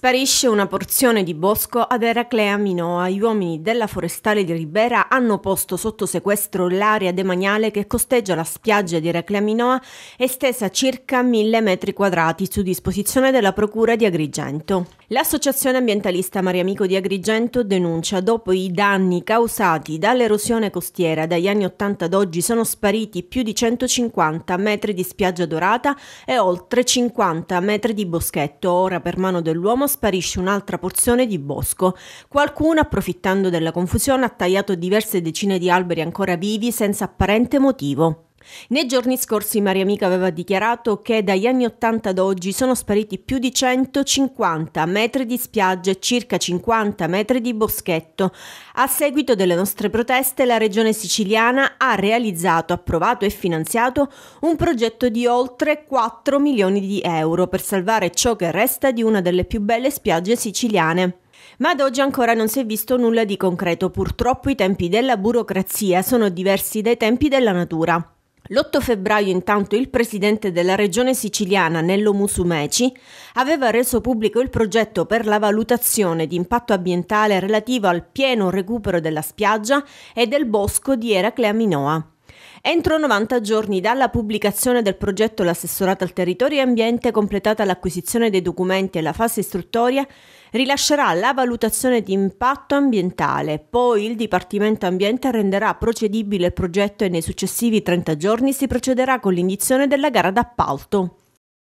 Sparisce una porzione di bosco ad Eraclea Minoa. Gli uomini della forestale di Ribera hanno posto sotto sequestro l'area demaniale che costeggia la spiaggia di Eraclea Minoa, estesa circa 1000 metri quadrati, su disposizione della Procura di Agrigento. L'associazione ambientalista Mariamico di Agrigento denuncia dopo i danni causati dall'erosione costiera dagli anni 80 ad oggi sono spariti più di 150 metri di spiaggia dorata e oltre 50 metri di boschetto. Ora per mano dell'uomo sparisce un'altra porzione di bosco. Qualcuno approfittando della confusione ha tagliato diverse decine di alberi ancora vivi senza apparente motivo. Nei giorni scorsi Maria Amica aveva dichiarato che dagli anni 80 ad oggi sono spariti più di 150 metri di spiagge e circa 50 metri di boschetto. A seguito delle nostre proteste la regione siciliana ha realizzato, approvato e finanziato un progetto di oltre 4 milioni di euro per salvare ciò che resta di una delle più belle spiagge siciliane. Ma ad oggi ancora non si è visto nulla di concreto, purtroppo i tempi della burocrazia sono diversi dai tempi della natura. L'8 febbraio intanto il presidente della regione siciliana Nello Musumeci aveva reso pubblico il progetto per la valutazione di impatto ambientale relativo al pieno recupero della spiaggia e del bosco di Eraclea Minoa. Entro 90 giorni dalla pubblicazione del progetto l'assessorato al territorio e ambiente, completata l'acquisizione dei documenti e la fase istruttoria, rilascerà la valutazione di impatto ambientale, poi il Dipartimento Ambiente renderà procedibile il progetto e nei successivi 30 giorni si procederà con l'indizione della gara d'appalto.